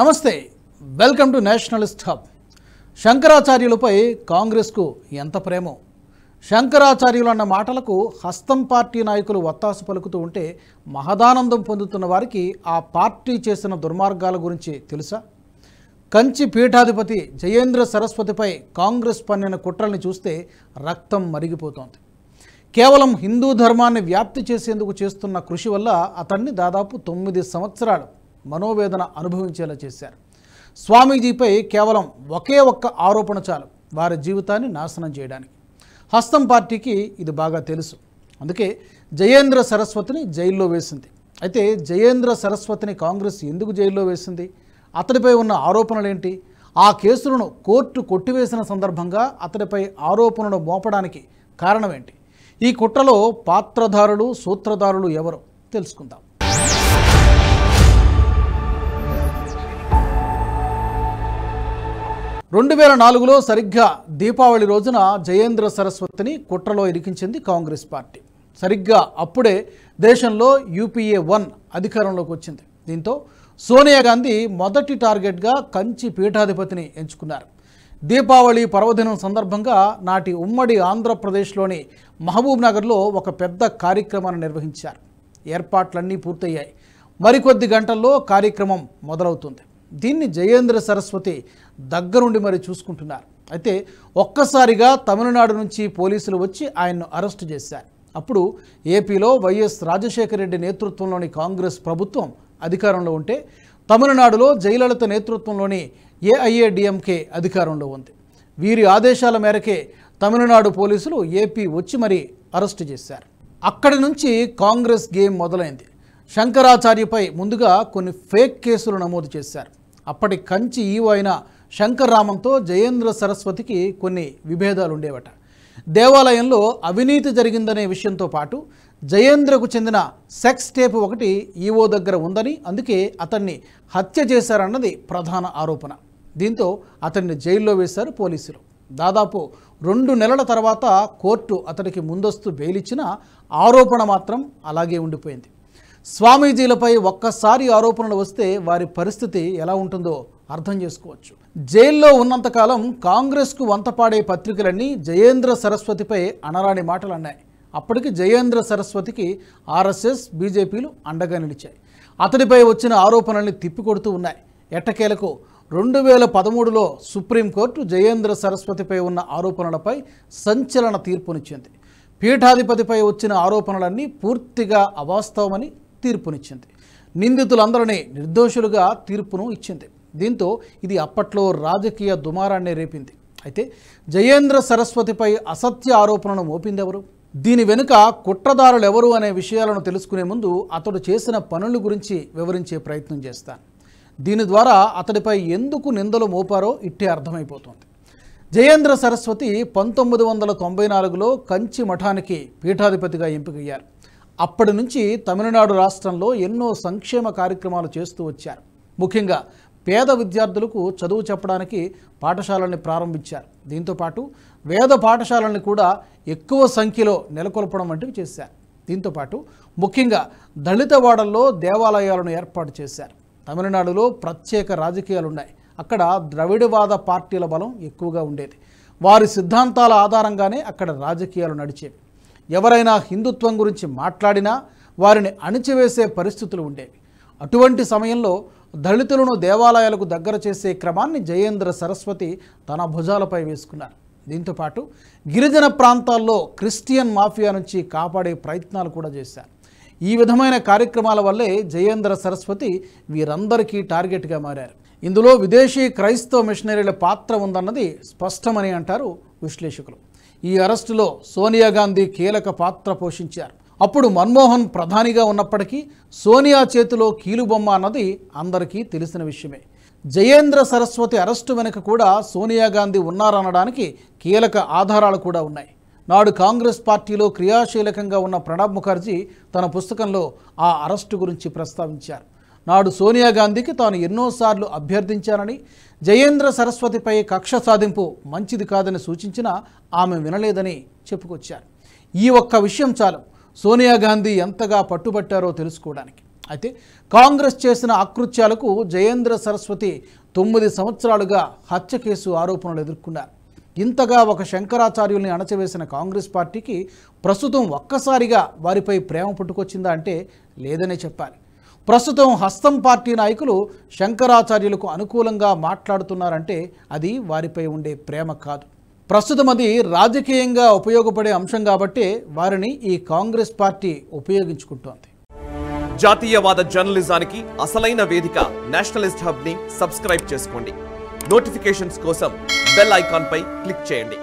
నమస్తే welcome to nationalist hub శంకరాచార్యులపై కాంగ్రెస్కు ఎంత ప్రేమో శంకరాచార్యులు అన్న మాటలకు హస్తం పార్టీ నాయకులు వత్తాసు పలుకుతూ ఉంటే మహదానందం పొందుతున్న వారికి ఆ పార్టీ చేసిన దుర్మార్గాల గురించి తెలుసా కంచి పీఠాధిపతి జయేంద్ర సరస్వతిపై కాంగ్రెస్ పన్నిన కుట్రల్ని చూస్తే రక్తం మరిగిపోతోంది కేవలం హిందూ ధర్మాన్ని వ్యాప్తి చేసేందుకు చేస్తున్న కృషి వల్ల అతన్ని దాదాపు తొమ్మిది సంవత్సరాలు మనోవేదన అనుభవించేలా చేశారు స్వామీజీపై కేవలం ఒకే ఒక్క ఆరోపణ చాలు వారి జీవితాన్ని నాశనం చేయడానికి హస్తం పార్టీకి ఇది బాగా తెలుసు అందుకే జయేంద్ర సరస్వతిని జైల్లో వేసింది అయితే జయేంద్ర సరస్వతిని కాంగ్రెస్ ఎందుకు జైల్లో వేసింది అతడిపై ఉన్న ఆరోపణలేంటి ఆ కేసులను కోర్టు కొట్టివేసిన సందర్భంగా అతడిపై ఆరోపణలు మోపడానికి కారణమేంటి ఈ కుట్రలో పాత్రధారులు సూత్రధారులు ఎవరు తెలుసుకుందాం రెండు వేల నాలుగులో సరిగ్గా దీపావళి రోజున జయేంద్ర సరస్వతిని కుట్రలో ఇరికించింది కాంగ్రెస్ పార్టీ సరిగ్గా అప్పుడే దేశంలో యూపీఏ వన్ అధికారంలోకి వచ్చింది దీంతో సోనియా గాంధీ మొదటి టార్గెట్గా కంచి పీఠాధిపతిని ఎంచుకున్నారు దీపావళి పర్వదినం సందర్భంగా నాటి ఉమ్మడి ఆంధ్రప్రదేశ్లోని మహబూబ్ నగర్లో ఒక పెద్ద కార్యక్రమాన్ని నిర్వహించారు ఏర్పాట్లన్నీ పూర్తయ్యాయి మరికొద్ది గంటల్లో కార్యక్రమం మొదలవుతుంది దీన్ని జయేంద్ర సరస్వతి దగ్గరుండి మరి చూసుకుంటున్నారు అయితే ఒక్కసారిగా తమిళనాడు నుంచి పోలీసులు వచ్చి ఆయన్ను అరెస్టు చేశారు అప్పుడు ఏపీలో వైఎస్ రాజశేఖర రెడ్డి నేతృత్వంలోని కాంగ్రెస్ ప్రభుత్వం అధికారంలో ఉంటే తమిళనాడులో జయలలిత నేతృత్వంలోని ఏఐఏడిఎంకే అధికారంలో ఉంది వీరి ఆదేశాల మేరకే తమిళనాడు పోలీసులు ఏపీ వచ్చి మరీ అరెస్టు చేశారు అక్కడి నుంచి కాంగ్రెస్ గేమ్ మొదలైంది శంకరాచార్యపై ముందుగా కొన్ని ఫేక్ కేసులు నమోదు చేశారు అప్పటి కంచి ఈవో అయిన శంకర్రామంతో జయేంద్ర సరస్వతికి కొన్ని విభేదాలు ఉండేవట దేవాలయంలో అవినీతి జరిగిందనే విషయంతో పాటు జయేంద్రకు చెందిన సెక్స్ టేప్ ఒకటి ఈవో దగ్గర ఉందని అందుకే అతన్ని హత్య చేశారన్నది ప్రధాన ఆరోపణ దీంతో అతన్ని జైల్లో వేశారు పోలీసులు దాదాపు రెండు నెలల తర్వాత కోర్టు అతనికి ముందస్తు బెయిలిచ్చిన ఆరోపణ మాత్రం అలాగే ఉండిపోయింది స్వామీజీలపై ఒక్కసారి ఆరోపణలు వస్తే వారి పరిస్థితి ఎలా ఉంటుందో అర్థం చేసుకోవచ్చు జైల్లో ఉన్నంతకాలం కాంగ్రెస్కు వంతపాడే పత్రికలన్నీ జయేంద్ర సరస్వతిపై అనరాని మాటలు అన్నాయి అప్పటికి జయేంద్ర సరస్వతికి ఆర్ఎస్ఎస్ బీజేపీలు అండగా నిలిచాయి అతడిపై వచ్చిన ఆరోపణల్ని తిప్పికొడుతూ ఉన్నాయి ఎట్టకేలకు రెండు వేల పదమూడులో సుప్రీంకోర్టు జయేంద్ర సరస్వతిపై ఉన్న ఆరోపణలపై సంచలన తీర్పునిచ్చింది పీఠాధిపతిపై వచ్చిన ఆరోపణలన్నీ పూర్తిగా అవాస్తవమని తీర్పునిచ్చింది నిందితులందరినీ నిర్దోషులుగా తీర్పును ఇచ్చింది దీంతో ఇది అప్పట్లో రాజకీయ దుమారాన్ని రేపింది అయితే జయేంద్ర సరస్వతిపై అసత్య ఆరోపణను మోపిందెవరు దీని వెనుక కుట్రదారులు ఎవరు అనే విషయాలను తెలుసుకునే ముందు అతడు చేసిన పనుల గురించి వివరించే ప్రయత్నం చేస్తాను దీని ద్వారా అతడిపై ఎందుకు నిందలు మోపారో ఇట్టే అర్థమైపోతుంది జయేంద్ర సరస్వతి పంతొమ్మిది వందల తొంభై నాలుగులో కంచి మఠానికి పీఠాధిపతిగా ఎంపికయ్యారు అప్పటి నుంచి తమిళనాడు రాష్ట్రంలో ఎన్నో సంక్షేమ కార్యక్రమాలు చేస్తూ వచ్చారు ముఖ్యంగా పేద విద్యార్థులకు చదువు చెప్పడానికి పాఠశాలని ప్రారంభించారు దీంతోపాటు వేద పాఠశాలని కూడా ఎక్కువ సంఖ్యలో నెలకొల్పడం వంటివి చేశారు దీంతోపాటు ముఖ్యంగా దళిత వాడల్లో దేవాలయాలను ఏర్పాటు చేశారు తమిళనాడులో ప్రత్యేక రాజకీయాలున్నాయి అక్కడ ద్రవిడవాద పార్టీల బలం ఎక్కువగా ఉండేది వారి సిద్ధాంతాల ఆధారంగానే అక్కడ రాజకీయాలు నడిచేవి ఎవరైనా హిందుత్వం గురించి మాట్లాడినా వారిని అణిచివేసే పరిస్థితులు ఉండేవి అటువంటి సమయంలో దళితులను దేవాలయాలకు దగ్గర చేసే క్రమాన్ని జయేంద్ర సరస్వతి తన భుజాలపై వేసుకున్నారు దీంతోపాటు గిరిజన ప్రాంతాల్లో క్రిస్టియన్ మాఫియా నుంచి కాపాడే ప్రయత్నాలు కూడా చేశారు ఈ విధమైన కార్యక్రమాల వల్లే జయేంద్ర సరస్వతి వీరందరికీ టార్గెట్గా మారారు ఇందులో విదేశీ క్రైస్తవ మిషనరీల పాత్ర ఉందన్నది స్పష్టమని అంటారు విశ్లేషకులు ఈ అరెస్టులో సోనియా గాంధీ కీలక పాత్ర పోషించారు అప్పుడు మన్మోహన్ ప్రధానిగా ఉన్నప్పటికీ సోనియా చేతిలో కీలుబొమ్మ అన్నది అందరికీ తెలిసిన విషయమే జయేంద్ర సరస్వతి అరెస్టు వెనుక కూడా సోనియా గాంధీ ఉన్నారనడానికి కీలక ఆధారాలు కూడా ఉన్నాయి నాడు కాంగ్రెస్ పార్టీలో క్రియాశీలకంగా ఉన్న ప్రణబ్ ముఖర్జీ తన పుస్తకంలో ఆ అరెస్టు గురించి ప్రస్తావించారు నాడు సోనియా గాంధీకి తాను ఎన్నోసార్లు అభ్యర్థించానని జయేంద్ర సరస్వతిపై కక్ష సాధింపు మంచిది కాదని సూచించినా ఆమె వినలేదని చెప్పుకొచ్చారు ఈ ఒక్క విషయం చాలు సోనియా గాంధీ ఎంతగా పట్టుబట్టారో తెలుసుకోవడానికి అయితే కాంగ్రెస్ చేసిన అకృత్యాలకు జయేంద్ర సరస్వతి తొమ్మిది సంవత్సరాలుగా హత్య కేసు ఆరోపణలు ఎదుర్కొన్నారు ఇంతగా ఒక శంకరాచార్యుల్ని అణచివేసిన కాంగ్రెస్ పార్టీకి ప్రస్తుతం ఒక్కసారిగా వారిపై ప్రేమ పుట్టుకొచ్చిందా అంటే లేదనే చెప్పాలి ప్రస్తుతం హస్తం పార్టీ నాయకులు శంకరాచార్యులకు అనుకూలంగా మాట్లాడుతున్నారంటే అది వారిపై ఉండే ప్రేమ కాదు ప్రస్తుతం అది రాజకీయంగా ఉపయోగపడే అంశం కాబట్టి వారిని ఈ కాంగ్రెస్ పార్టీ ఉపయోగించుకుంటోంది జాతీయవాద జర్నలిజానికి అసలైన వేదిక నేషనలిస్ట్ హబ్ ని సబ్స్క్రైబ్ చేసుకోండి నోటిఫికేషన్స్ కోసం బెల్ ఐకాన్ పై క్లిక్ చేయండి